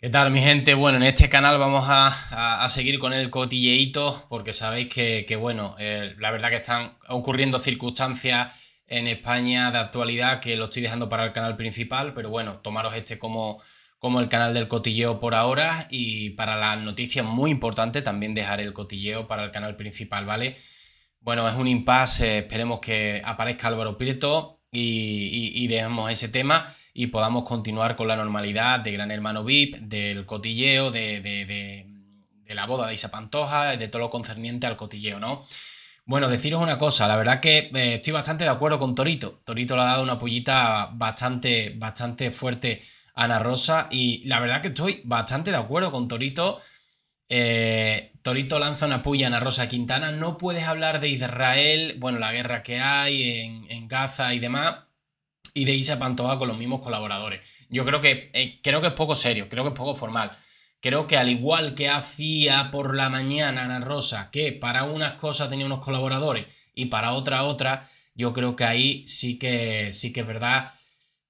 ¿Qué tal mi gente? Bueno, en este canal vamos a, seguir con el cotilleito porque sabéis que, bueno, eh, la verdad que están ocurriendo circunstancias en España de actualidad que lo estoy dejando para el canal principal, pero bueno, tomaros este como, como el canal del cotilleo por ahora y para las noticias muy importante también dejar el cotilleo para el canal principal, ¿vale? Bueno, es un impasse, esperemos que aparezca Álvaro Prieto, y, y, dejemos ese tema y podamos continuar con la normalidad de Gran Hermano VIP, del cotilleo, de, la boda de Isa Pantoja, de todo lo concerniente al cotilleo, ¿no? Bueno, deciros una cosa, la verdad que eh, estoy bastante de acuerdo con Torito. Torito le ha dado una pollita bastante, bastante fuerte a Ana Rosa y la verdad que estoy bastante de acuerdo con Torito eh, Torito lanza una puya a a Rosa Quintana. No puedes hablar de Israel, bueno, la guerra que hay en, Gaza y demás, y de Isa Pantoja con los mismos colaboradores. Yo creo que, eh, creo que es poco serio, creo que es poco formal. Creo que al igual que hacía por la mañana Ana Rosa, que para unas cosas tenía unos colaboradores y para otra otra, yo creo que ahí sí que, sí que es verdad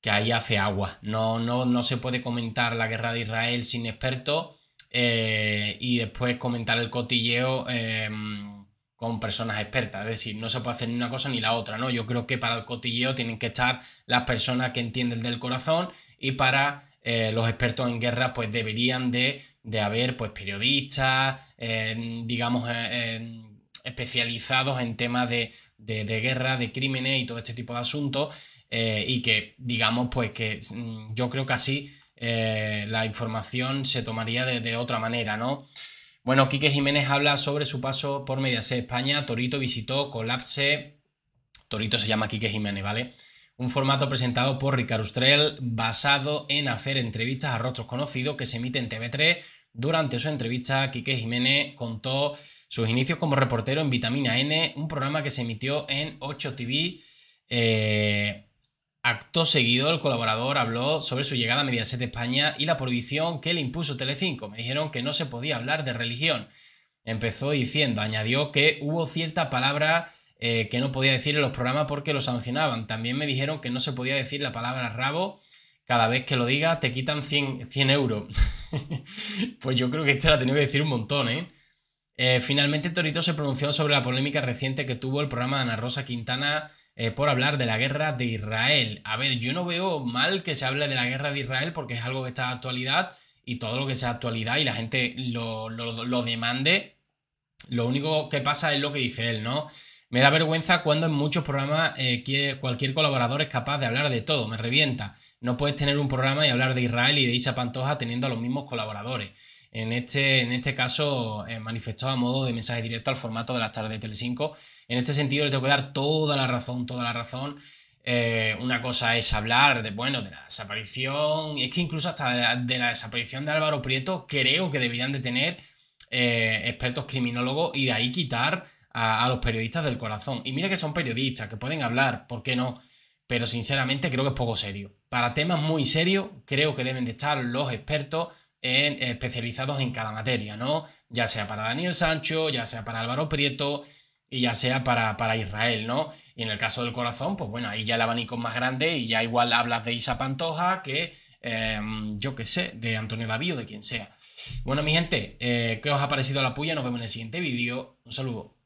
que ahí hace agua. No, no, no se puede comentar la guerra de Israel sin expertos eh, y después comentar el cotilleo em, con personas expertas. Es decir, no se puede hacer ni una cosa ni la otra, ¿no? Yo creo que para el cotilleo tienen que estar las personas que entienden del corazón y para eh, los expertos en guerra pues deberían de, haber pues periodistas, em, digamos, eh, em, especializados en temas de, guerra, de crímenes y todo este tipo de asuntos. y que digamos pues que mm, yo creo que así eh, la información se tomaría de, otra manera, ¿no? Bueno, Quique Jiménez habla sobre su paso por Mediaset España. Torito visitó Colapse. Torito se llama Quique Jiménez, ¿vale? Un formato presentado por Ricardo Ustrell basado en hacer entrevistas a rostros conocidos que se emite en TV3. Durante su entrevista, Quique Jiménez contó sus inicios como reportero en Vitamina N, un programa que se emitió en 8TV. Acto seguido, el colaborador habló sobre su llegada a Mediaset España y la prohibición que le impuso Telecinco. Me dijeron que no se podía hablar de religión. Empezó diciendo, añadió que hubo cierta palabra eh, que no podía decir en los programas porque lo sancionaban. También me dijeron que no se podía decir la palabra rabo. Cada vez que lo diga te quitan 100, 100 euros. pues yo creo que esta la tenía que decir un montón, ¿eh? ¿eh? finalmente Torito se pronunció sobre la polémica reciente que tuvo el programa de Ana Rosa Quintana eh, por hablar de la guerra de Israel. A ver, yo no veo mal que se hable de la guerra de Israel porque es algo que está en actualidad y todo lo que sea actualidad y la gente lo, demande, lo único que pasa es lo que dice él, ¿no? Me da vergüenza cuando en muchos programas eh, cualquier colaborador es capaz de hablar de todo, me revienta. No puedes tener un programa y hablar de Israel y de Isa Pantoja teniendo a los mismos colaboradores. En este, en este caso, eh, manifestó a modo de mensaje directo al formato de las tardes de Telecinco. En este sentido, le tengo que dar toda la razón, toda la razón. Eh, una cosa es hablar de, bueno, de la desaparición, es que incluso hasta de la, desaparición de Álvaro Prieto, creo que deberían de tener eh, expertos criminólogos y de ahí quitar a, los periodistas del corazón. Y mira que son periodistas, que pueden hablar, ¿por qué no? Pero sinceramente creo que es poco serio. Para temas muy serios, creo que deben de estar los expertos eh, especializados en cada materia, ¿no? Ya sea para Daniel Sancho, ya sea para Álvaro Prieto y ya sea para, Israel, ¿no? Y en el caso del corazón, pues bueno, ahí ya el abanico es más grande y ya igual hablas de Isa Pantoja que, em, yo qué sé, de Antonio David o de quien sea. Bueno, mi gente, eh, ¿qué os ha parecido la puya? Nos vemos en el siguiente vídeo. Un saludo.